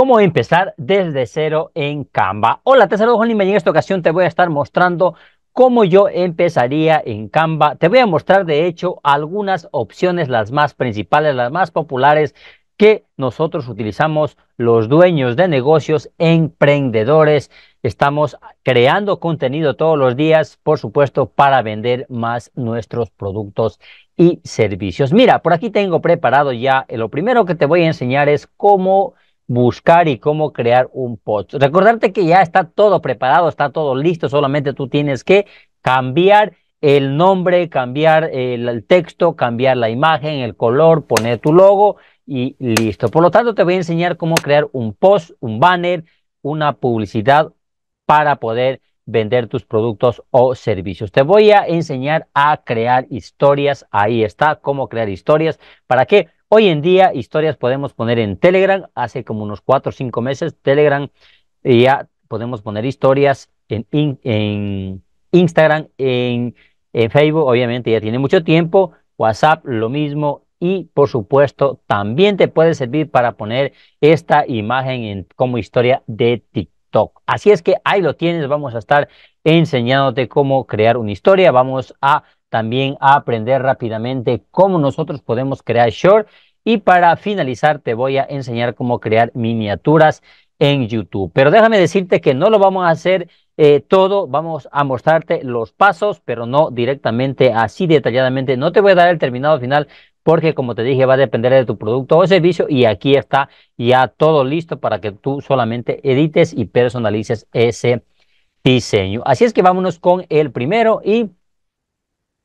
cómo empezar desde cero en Canva. Hola, te saludo Juan en esta ocasión te voy a estar mostrando cómo yo empezaría en Canva. Te voy a mostrar de hecho algunas opciones, las más principales, las más populares que nosotros utilizamos los dueños de negocios, emprendedores. Estamos creando contenido todos los días, por supuesto, para vender más nuestros productos y servicios. Mira, por aquí tengo preparado ya, eh, lo primero que te voy a enseñar es cómo buscar y cómo crear un post. Recordarte que ya está todo preparado, está todo listo, solamente tú tienes que cambiar el nombre, cambiar el, el, texto, cambiar la imagen, el color, poner tu logo y listo. Por lo tanto, te voy a enseñar cómo crear un post, un banner, una publicidad para poder vender tus productos o servicios. Te voy a enseñar a crear historias. Ahí está, cómo crear historias. ¿Para qué? Hoy en día historias podemos poner en Telegram, hace como unos cuatro o cinco meses Telegram eh, ya podemos poner historias en, en Instagram, en, Facebook, obviamente ya tiene mucho tiempo, WhatsApp lo mismo y por supuesto también te puede servir para poner esta imagen en, como historia de TikTok. Así es que ahí lo tienes, vamos a estar enseñándote cómo crear una historia, vamos a también a aprender rápidamente cómo nosotros podemos crear short. Y para finalizar, te voy a enseñar cómo crear miniaturas en YouTube. Pero déjame decirte que no lo vamos a hacer eh, todo, vamos a mostrarte los pasos, pero no directamente así detalladamente. No te voy a dar el terminado final porque como te dije va a depender de tu producto o servicio y aquí está ya todo listo para que tú solamente edites y personalices ese diseño. Así es que vámonos con el primero y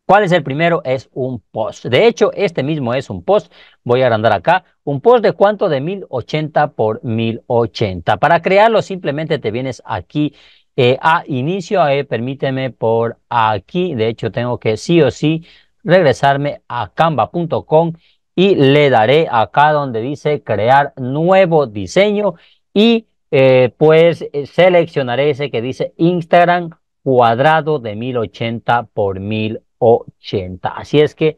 ¿Cuál es el primero? Es un post. De hecho, este mismo es un post. Voy a agrandar acá. ¿Un post de cuánto? De 1080 por 1080. Para crearlo simplemente te vienes aquí eh, a inicio. Eh, permíteme por aquí. De hecho, tengo que sí o sí regresarme a canva.com y le daré acá donde dice crear nuevo diseño y eh, pues eh, seleccionaré ese que dice Instagram cuadrado de 1080 por 1080. 80. Así es que,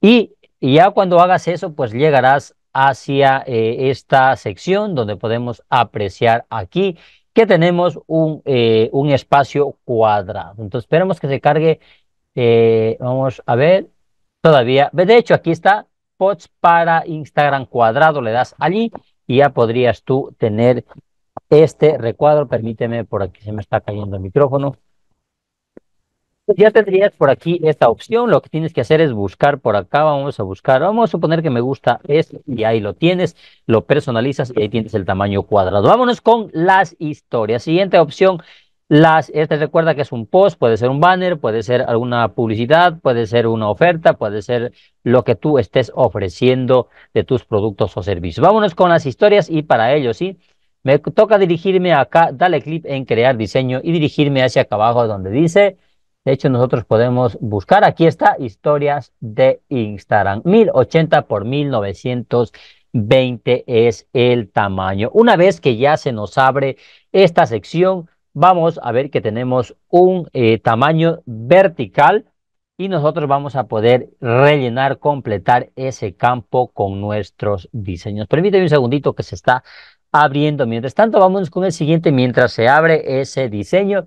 y ya cuando hagas eso, pues llegarás hacia eh, esta sección donde podemos apreciar aquí que tenemos un, eh, un espacio cuadrado. Entonces, esperemos que se cargue. Eh, vamos a ver. Todavía, de hecho, aquí está Pots para Instagram cuadrado. Le das allí y ya podrías tú tener este recuadro. Permíteme, por aquí se me está cayendo el micrófono. Pues ya tendrías por aquí esta opción. Lo que tienes que hacer es buscar por acá. Vamos a buscar. Vamos a suponer que me gusta esto y ahí lo tienes. Lo personalizas y ahí tienes el tamaño cuadrado. Vámonos con las historias. Siguiente opción. Las, este recuerda que es un post, puede ser un banner, puede ser alguna publicidad, puede ser una oferta, puede ser lo que tú estés ofreciendo de tus productos o servicios. Vámonos con las historias y para ello, ¿sí? Me toca dirigirme acá, dale clic en crear diseño y dirigirme hacia acá abajo donde dice de hecho, nosotros podemos buscar, aquí está, historias de Instagram. 1080 por 1920 es el tamaño. Una vez que ya se nos abre esta sección, vamos a ver que tenemos un eh, tamaño vertical y nosotros vamos a poder rellenar, completar ese campo con nuestros diseños. Permíteme un segundito que se está abriendo. Mientras tanto, vamos con el siguiente mientras se abre ese diseño.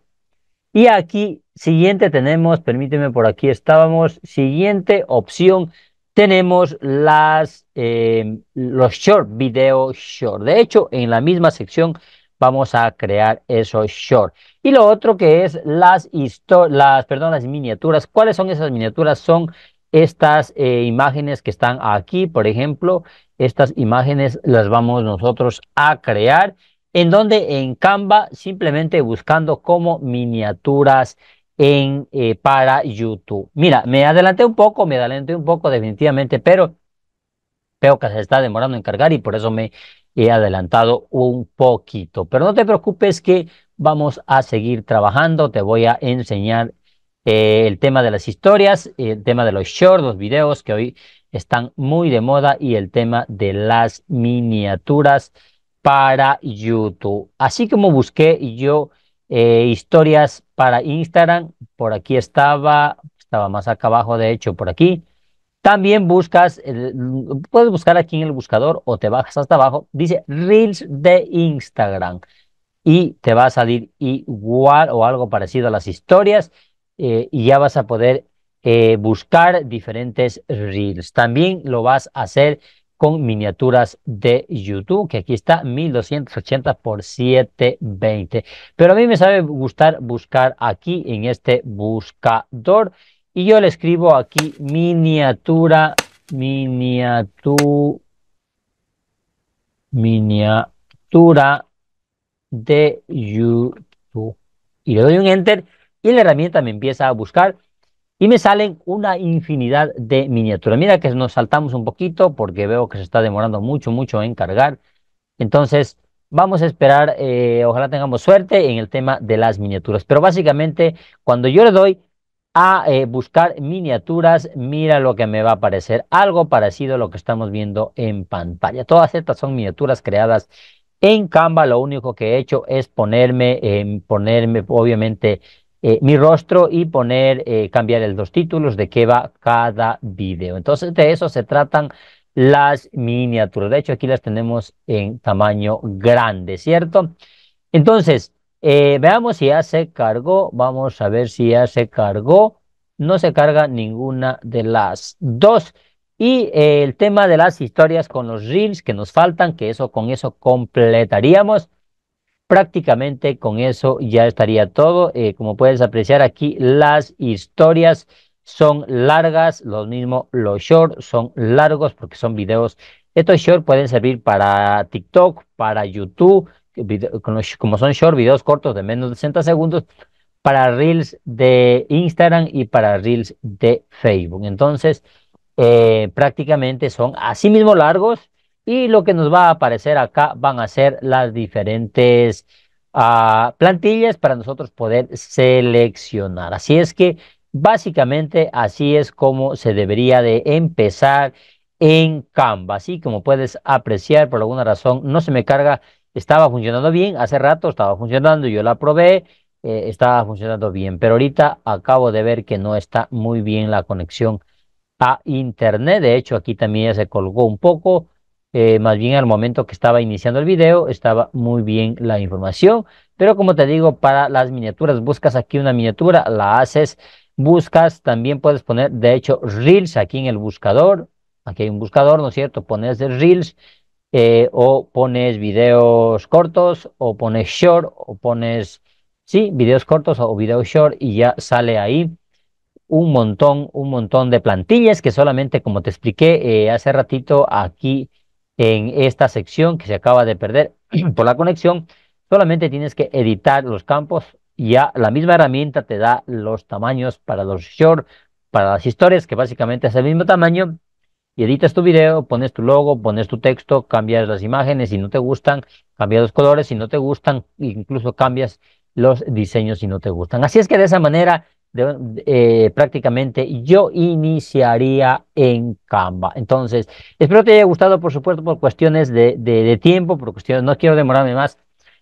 Y aquí, siguiente tenemos, permíteme, por aquí estábamos, siguiente opción, tenemos las, em, los short, video short. De hecho, en la misma sección vamos a crear esos short. Y lo otro que es las, las, perdón, las miniaturas. ¿Cuáles son esas miniaturas? Son estas eh, imágenes que están aquí, por ejemplo, estas imágenes las vamos nosotros a crear en donde en Canva simplemente buscando como miniaturas en, eh, para YouTube. Mira, me adelanté un poco, me adelanté un poco definitivamente, pero veo que se está demorando en cargar y por eso me he adelantado un poquito. Pero no te preocupes que vamos a seguir trabajando, te voy a enseñar eh, el tema de las historias, el tema de los shorts, los videos que hoy están muy de moda y el tema de las miniaturas para YouTube. Así como busqué yo eh, historias para Instagram, por aquí estaba, estaba más acá abajo, de hecho, por aquí. También buscas, puedes buscar aquí en el buscador o te bajas hasta abajo, dice Reels de Instagram y te va a salir igual o algo parecido a las historias eh, y ya vas a poder eh, buscar diferentes Reels. También lo vas a hacer con miniaturas de YouTube, que aquí está 1280 x 720. Pero a mí me sabe gustar buscar aquí en este buscador y yo le escribo aquí miniatura, miniatura, miniatura de YouTube. Y le doy un enter y la herramienta me empieza a buscar y me salen una infinidad de miniaturas. Mira que nos saltamos un poquito porque veo que se está demorando mucho, mucho en cargar. Entonces, vamos a esperar, eh, ojalá tengamos suerte en el tema de las miniaturas. Pero básicamente, cuando yo le doy a eh, buscar miniaturas, mira lo que me va a aparecer. Algo parecido a lo que estamos viendo en pantalla. Todas estas son miniaturas creadas en Canva. Lo único que he hecho es ponerme, em, ponerme obviamente, eh, mi rostro y poner, eh, cambiar los dos títulos de qué va cada video. Entonces de eso se tratan las miniaturas. De hecho, aquí las tenemos en tamaño grande, ¿cierto? Entonces, eh, veamos si ya se cargó. Vamos a ver si ya se cargó. No se carga ninguna de las dos. Y el tema de las historias con los reels que nos faltan, que eso con eso completaríamos prácticamente con eso ya estaría todo. Eh, como puedes apreciar aquí, las historias son largas, lo mismo los shorts son largos porque son videos. Estos shorts pueden servir para TikTok, para YouTube, como son short, videos cortos de menos de 60 segundos, para reels de Instagram y para reels de Facebook. Entonces, eh, prácticamente son así mismo largos, y lo que nos va a aparecer acá van a ser las diferentes ah, plantillas para nosotros poder seleccionar. Así es que básicamente así es como se debería de empezar en Canva. Así como puedes apreciar, por alguna razón no se me carga, estaba funcionando bien, hace rato estaba funcionando, yo la probé, eh, estaba funcionando bien, pero ahorita acabo de ver que no está muy bien la conexión a internet, de hecho aquí también ya se colgó un poco, eh, más bien al momento que estaba iniciando el video, estaba muy bien la información. Pero como te digo, para las miniaturas, buscas aquí una miniatura, la haces, buscas, también puedes poner, de hecho, Reels aquí en el buscador. Aquí hay un buscador, ¿no es cierto? Pones Reels eh, o pones videos cortos o pones short o pones, sí, videos cortos o videos short y ya sale ahí un montón, un montón de plantillas que solamente, como te expliqué eh, hace ratito, aquí en esta sección que se acaba de perder por la conexión, solamente tienes que editar los campos. y Ya la misma herramienta te da los tamaños para los short, para las historias, que básicamente es el mismo tamaño. Y editas tu video, pones tu logo, pones tu texto, cambias las imágenes si no te gustan, cambias los colores si no te gustan, incluso cambias los diseños si no te gustan. Así es que de esa manera eh, prácticamente yo iniciaría en Canva. Entonces, espero te haya gustado, por supuesto, por cuestiones de, de, de, tiempo, por cuestiones, no quiero demorarme más.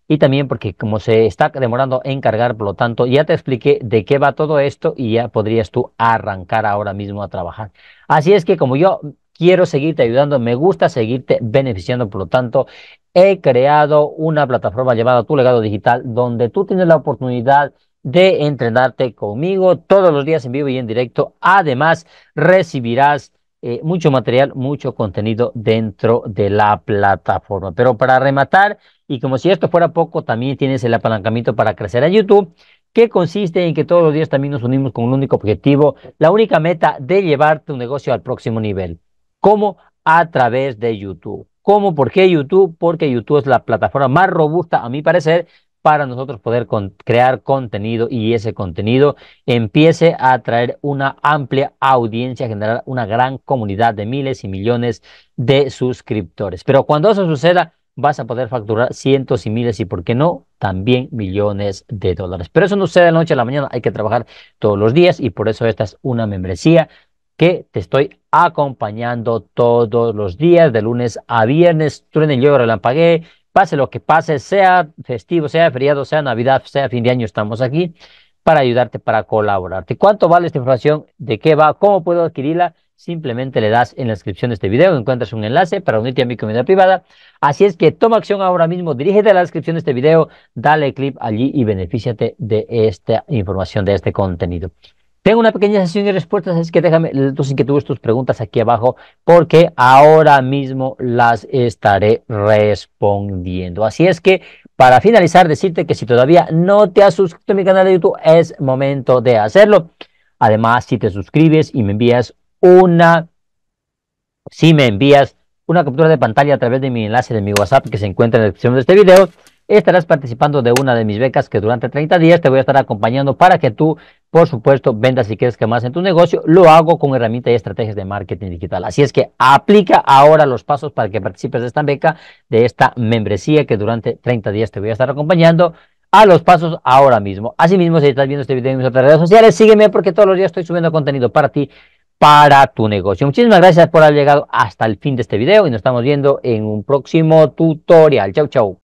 Y también porque como se está demorando en cargar, por lo tanto, ya te expliqué de qué va todo esto y ya podrías tú arrancar ahora mismo a trabajar. Así es que como yo quiero seguirte ayudando, me gusta seguirte beneficiando, por lo tanto, he creado una plataforma llamada Tu Legado Digital donde tú tienes la oportunidad de entrenarte conmigo todos los días en vivo y en directo. Además, recibirás eh, mucho material, mucho contenido dentro de la plataforma. Pero para rematar, y como si esto fuera poco, también tienes el apalancamiento para crecer en YouTube que consiste en que todos los días también nos unimos con un único objetivo, la única meta de llevar tu negocio al próximo nivel. ¿Cómo? A través de YouTube. ¿Cómo? ¿Por qué YouTube? Porque YouTube es la plataforma más robusta, a mi parecer, para nosotros poder crear contenido y ese contenido empiece a atraer una amplia audiencia, generar una gran comunidad de miles y millones de suscriptores. Pero cuando eso suceda, vas a poder facturar cientos y miles y, ¿por qué no? También millones de dólares. Pero eso no sucede de la noche a la mañana, hay que trabajar todos los días y por eso esta es una membresía que te estoy acompañando todos los días, de lunes a viernes. tú en yoga, yo pagué pase lo que pase, sea festivo, sea feriado, sea Navidad, sea fin de año, estamos aquí para ayudarte, para colaborarte. ¿Cuánto vale esta información? ¿De qué va? ¿Cómo puedo adquirirla? Simplemente le das en la descripción de este video, encuentras un enlace para unirte a mi comunidad privada. Así es que toma acción ahora mismo, dirígete a la descripción de este video, dale clip allí y benefíciate de esta información, de este contenido. Tengo una pequeña sesión de respuestas, así que déjame tus inquietudes, tus preguntas aquí abajo, porque ahora mismo las estaré respondiendo. Así es que, para finalizar, decirte que si todavía no te has suscrito a mi canal de YouTube, es momento de hacerlo. Además, si te suscribes y me envías una, si me envías una captura de pantalla a través de mi enlace de mi WhatsApp que se encuentra en la descripción de este video, estarás participando de una de mis becas que durante 30 días te voy a estar acompañando para que tú, por supuesto, vendas y que más en tu negocio. Lo hago con herramientas y estrategias de marketing digital. Así es que aplica ahora los pasos para que participes de esta beca, de esta membresía que durante 30 días te voy a estar acompañando a los pasos ahora mismo. Asimismo, si estás viendo este video en mis otras redes sociales, sígueme porque todos los días estoy subiendo contenido para ti, para tu negocio. Muchísimas gracias por haber llegado hasta el fin de este video y nos estamos viendo en un próximo tutorial. Chau, chau.